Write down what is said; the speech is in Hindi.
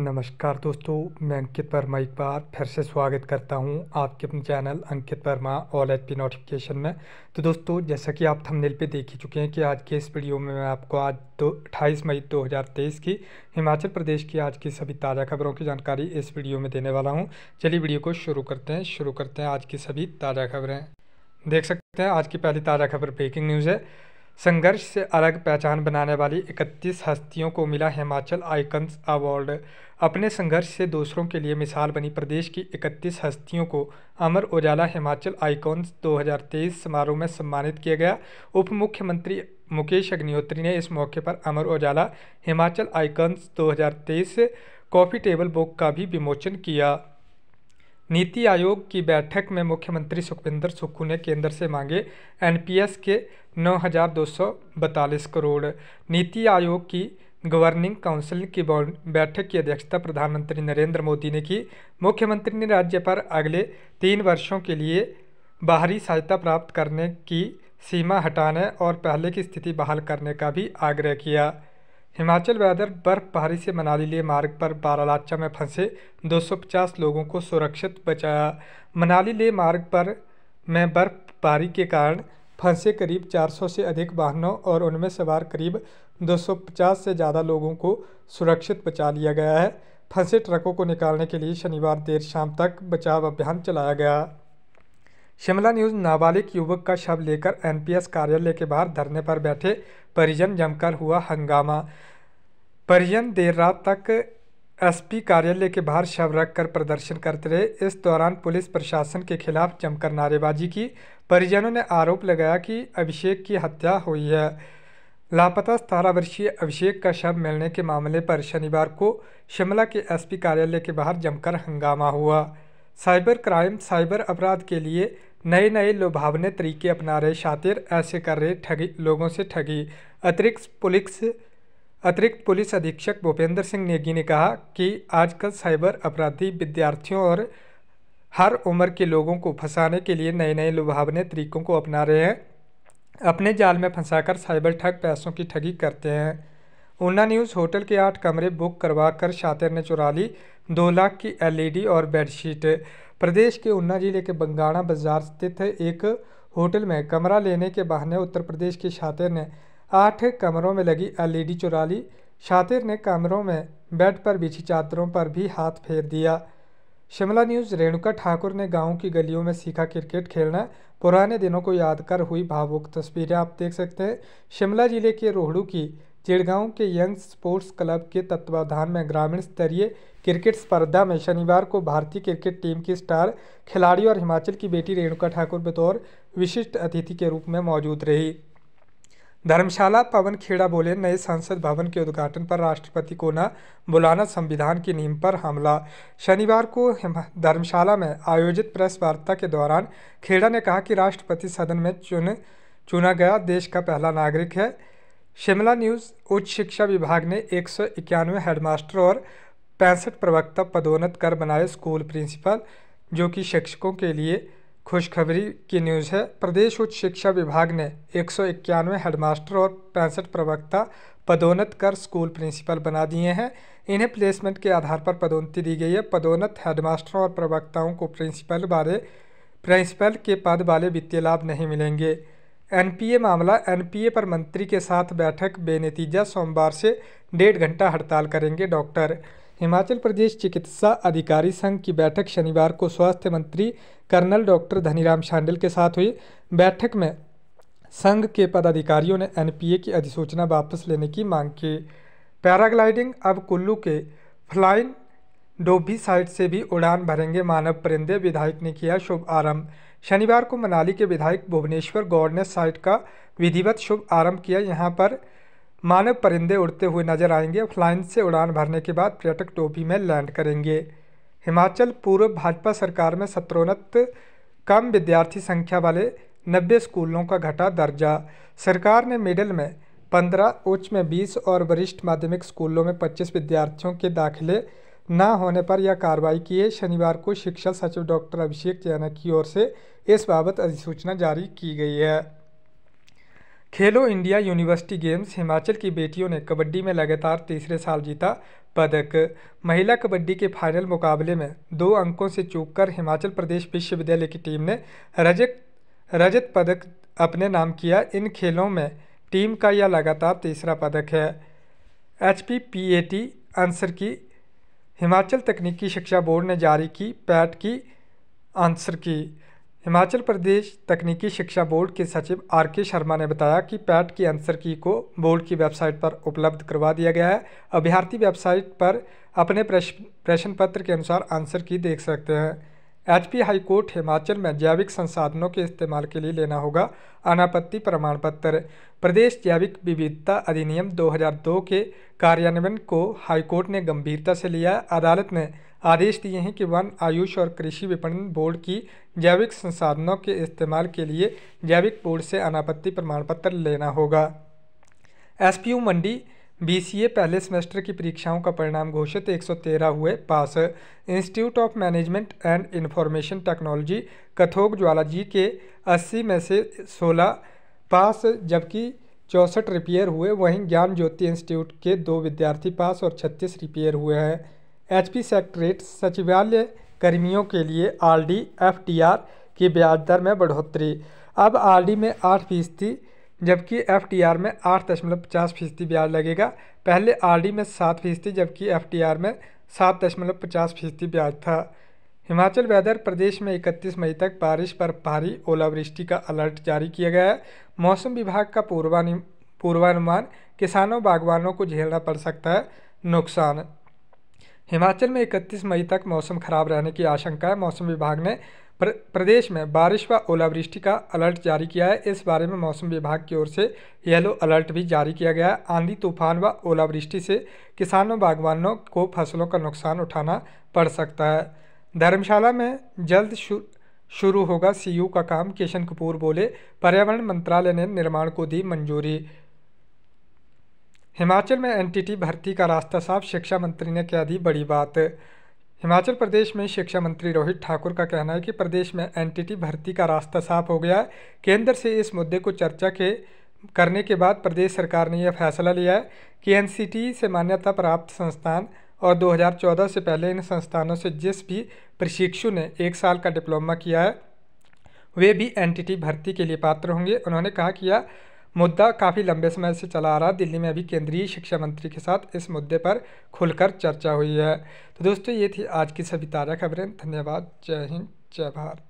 नमस्कार दोस्तों मैं अंकित वर्मा एक बार फिर से स्वागत करता हूं आपके अपने channel Ankit Verma all H P notification में तो दोस्तों जैसा कि आप थंबनेल पे देख ही चुके हैं कि आज के इस वीडियो में मैं आपको आज दो अट्ठाईस मई 2023 की हिमाचल प्रदेश की आज की सभी ताज़ा खबरों की जानकारी इस वीडियो में देने वाला हूँ चलिए वीडियो को शुरू करते हैं शुरू करते हैं आज की सभी ताज़ा खबरें देख सकते हैं आज की पहली ताज़ा खबर ब्रेकिंग न्यूज़ है संघर्ष से अलग पहचान बनाने वाली इकतीस हस्तियों को मिला हिमाचल आइकन्स अवार्ड अपने संघर्ष से दूसरों के लिए मिसाल बनी प्रदेश की इकतीस हस्तियों को अमर उजाला हिमाचल आइकॉन्स 2023 समारोह में सम्मानित किया गया उप मुख्यमंत्री मुकेश अग्निहोत्री ने इस मौके पर Amar Ujala Himachal icons 2023 coffee table book का भी विमोचन किया नीति आयोग की बैठक में मुख्यमंत्री सुखविंदर सुक्खू ने केंद्र से मांगे एनपीएस के नौ हज़ार दो सौ बतालीस करोड़ नीति आयोग की गवर्निंग काउंसिल की बैठक की अध्यक्षता प्रधानमंत्री नरेंद्र मोदी ने की मुख्यमंत्री ने राज्य पर अगले तीन वर्षों के लिए बाहरी सहायता प्राप्त करने की सीमा हटाने और पहले की स्थिति बहाल करने का भी आग्रह किया हिमाचल वेदर बर्फबारी से मनाली लिए मार्ग पर बारालाचा में फंसे 250 लोगों को सुरक्षित बचाया मनाली ले मार्ग पर में बर्फबारी के कारण फंसे करीब 400 से अधिक वाहनों और उनमें सवार करीब 250 से ज़्यादा लोगों को सुरक्षित बचा लिया गया है फंसे ट्रकों को निकालने के लिए शनिवार देर शाम तक बचाव अभियान चलाया गया शिमला न्यूज नाबालिग युवक का शव लेकर एनपीएस कार्यालय के बाहर धरने पर बैठे परिजन जमकर हुआ हंगामा परिजन देर रात तक एसपी कार्यालय के बाहर शव रखकर प्रदर्शन करते रहे इस दौरान पुलिस प्रशासन के खिलाफ जमकर नारेबाजी की परिजनों ने आरोप लगाया कि अभिषेक की हत्या हुई है लापता सतारह वर्षीय अभिषेक का शव मिलने के मामले पर शनिवार को शिमला के एसपी कार्यालय के बाहर जमकर हंगामा हुआ साइबर क्राइम साइबर अपराध के लिए नए नए लुभावने तरीके अपना रहे शातिर ऐसे कर रहे ठगी लोगों से ठगी अतिरिक्त पुलिस अतिरिक्त पुलिस अधीक्षक भूपेंद्र सिंह नेगी ने कहा कि आजकल साइबर अपराधी विद्यार्थियों और हर उम्र के लोगों को फंसाने के लिए नए नए लुभावने तरीकों को अपना रहे हैं अपने जाल में फंसाकर साइबर ठग पैसों की ठगी करते हैं ऊना न्यूज़ होटल के आठ कमरे बुक करवा कर शातिर ने चुरा ली दो लाख की एलईडी और बेडशीट प्रदेश के उन्ना जिले के बंगाणा बाजार स्थित एक होटल में कमरा लेने के बहाने उत्तर प्रदेश के शातिर ने आठ कमरों में लगी एलईडी चुरा ली शातिर ने कमरों में बेड पर बिछी चादरों पर भी हाथ फेर दिया शिमला न्यूज़ रेणुका ठाकुर ने गांव की गलियों में सीखा क्रिकेट खेलना पुराने दिनों को याद कर हुई भावुक तस्वीरें आप देख सकते हैं शिमला जिले के रोहड़ू की चिड़गांव के यंग स्पोर्ट्स क्लब के तत्वावधान में ग्रामीण स्तरीय क्रिकेट स्पर्धा में शनिवार को भारतीय क्रिकेट टीम की स्टार खिलाड़ी और हिमाचल की बेटी रेणुका ठाकुर बतौर विशिष्ट अतिथि के रूप में मौजूद रही धर्मशाला पवन खेड़ा बोले नए संसद भवन के उद्घाटन पर राष्ट्रपति को न बुलाना संविधान की नीम पर हमला शनिवार को धर्मशाला में आयोजित प्रेस वार्ता के दौरान खेड़ा ने कहा कि राष्ट्रपति सदन में चुन चुना गया देश का पहला नागरिक है शिमला न्यूज़ उच्च शिक्षा विभाग ने एक सौ इक्यानवे हेडमास्टर और पैंसठ प्रवक्ता पदोन्नत कर बनाए स्कूल प्रिंसिपल जो कि शिक्षकों के लिए खुशखबरी की न्यूज़ है प्रदेश उच्च शिक्षा विभाग ने एक सौ इक्यानवे हेडमास्टर और पैंसठ प्रवक्ता पदोन्नत कर स्कूल प्रिंसिपल बना दिए हैं इन्हें प्लेसमेंट के आधार पर पदोन्नति दी गई है पदोन्नत हेडमास्टरों और प्रवक्ताओं को प्रिंसिपल बारे प्रिंसिपल के पद वाले वित्तीय लाभ नहीं मिलेंगे एनपीए मामला एनपीए पर मंत्री के साथ बैठक बेनतीजा सोमवार से डेढ़ घंटा हड़ताल करेंगे डॉक्टर हिमाचल प्रदेश चिकित्सा अधिकारी संघ की बैठक शनिवार को स्वास्थ्य मंत्री कर्नल डॉक्टर धनीराम शांडिल के साथ हुई बैठक में संघ के पदाधिकारियों ने एनपीए की अधिसूचना वापस लेने की मांग की पैराग्लाइडिंग अब कुल्लू के फ्लाइंग डोभी साइड से भी उड़ान भरेंगे मानव परिंदे विधायक ने किया शुभ आरंभ शनिवार को मनाली के विधायक भुवनेश्वर गौड़ ने साइट का विधिवत शुभ आरंभ किया यहां पर मानव परिंदे उड़ते हुए नजर आएंगे फ्लाइन से उड़ान भरने के बाद पर्यटक डोभी में लैंड करेंगे हिमाचल पूर्व भाजपा सरकार में सत्रोन्नत कम विद्यार्थी संख्या वाले नब्बे स्कूलों का घटा दर्जा सरकार ने मिडिल में पंद्रह उच्च में बीस और वरिष्ठ माध्यमिक स्कूलों में पच्चीस विद्यार्थियों के दाखिले ना होने पर यह कार्रवाई किए शनिवार को शिक्षा सचिव डॉक्टर अभिषेक जैनक की ओर से इस बाबत अधिसूचना जारी की गई है खेलो इंडिया यूनिवर्सिटी गेम्स हिमाचल की बेटियों ने कबड्डी में लगातार तीसरे साल जीता पदक महिला कबड्डी के फाइनल मुकाबले में दो अंकों से चूककर हिमाचल प्रदेश विश्वविद्यालय की टीम ने रजत रजत पदक अपने नाम किया इन खेलों में टीम का यह लगातार तीसरा पदक है H P P A T answer key Himachal तकनीकी शिक्षा बोर्ड ने जारी की पैट की आंसर की हिमाचल प्रदेश तकनीकी शिक्षा बोर्ड के सचिव आर के शर्मा ने बताया कि पैट की आंसर की को बोर्ड की वेबसाइट पर उपलब्ध करवा दिया गया है अभ्यर्थी वेबसाइट पर अपने प्रश्न प्रश्न पत्र के अनुसार आंसर की देख सकते हैं एचपी हाई कोर्ट हिमाचल में जैविक संसाधनों के इस्तेमाल के लिए लेना होगा अनापत्ति प्रमाण पत्र प्रदेश जैविक विविधता अधिनियम 2002 के कार्यान्वयन को हाईकोर्ट ने गंभीरता से लिया अदालत ने आदेश दिए हैं कि वन आयुष और कृषि विपणन बोर्ड की जैविक संसाधनों के इस्तेमाल के लिए जैविक बोर्ड से अनापत्ति प्रमाण पत्र लेना होगा एस मंडी बीसीए पहले सेमेस्टर की परीक्षाओं का परिणाम घोषित 113 हुए पास institute of management and information technology Kathog Jwalaji के 80 में से 16 पास जबकि चौंसठ रिपेयर हुए वहीं ज्ञान ज्योति इंस्टीट्यूट के दो विद्यार्थी पास और 36 रिपेयर हुए हैं एचपी सेक्रेटरेट सचिवालय कर्मियों के लिए आर डी की ब्याज दर में बढ़ोतरी अब आर में आठ फीसदी जबकि आर में आठ दशमलव पचास फीसदी ब्याज लगेगा पहले आरडी में सात फीसदी जबकि आर में सात दशमलव पचास फीसदी ब्याज था हिमाचल वेदर प्रदेश में 31 मई तक बारिश पर भारी ओलावृष्टि का अलर्ट जारी किया गया है मौसम विभाग का पूर्वानु पूर्वानुमान किसानों बागवानों को झेलना पड़ सकता है नुकसान हिमाचल में इकतीस मई तक मौसम खराब रहने की आशंका है मौसम विभाग ने प्र, प्रदेश में बारिश व ओलावृष्टि का अलर्ट जारी किया है इस बारे में मौसम विभाग की ओर से येलो अलर्ट भी जारी किया गया है आंधी तूफान व ओलावृष्टि से किसानों बागवानों को फसलों का नुकसान उठाना पड़ सकता है धर्मशाला में जल्द शुरू होगा सीयू का काम किशन कपूर बोले पर्यावरण मंत्रालय ने निर्माण को दी मंजूरी हिमाचल में एनटीटी भर्ती का रास्ता साफ शिक्षा मंत्री ने क्या दी बड़ी बात हिमाचल प्रदेश में शिक्षा मंत्री रोहित ठाकुर का कहना है कि प्रदेश में एनटीटी भर्ती का रास्ता साफ हो गया है केंद्र से इस मुद्दे को चर्चा के करने के बाद प्रदेश सरकार ने यह फैसला लिया है कि एनसीटी से मान्यता प्राप्त संस्थान और 2014 से पहले इन संस्थानों से जिस भी प्रशिक्षु ने एक साल का डिप्लोमा किया है वे भी एन भर्ती के लिए पात्र होंगे उन्होंने कहा कि यह मुद्दा काफ़ी लंबे समय से चला आ रहा दिल्ली में अभी केंद्रीय शिक्षा मंत्री के साथ इस मुद्दे पर खुलकर चर्चा हुई है तो दोस्तों ये थी आज की सभी ताज़ा खबरें धन्यवाद जय हिंद जय भारत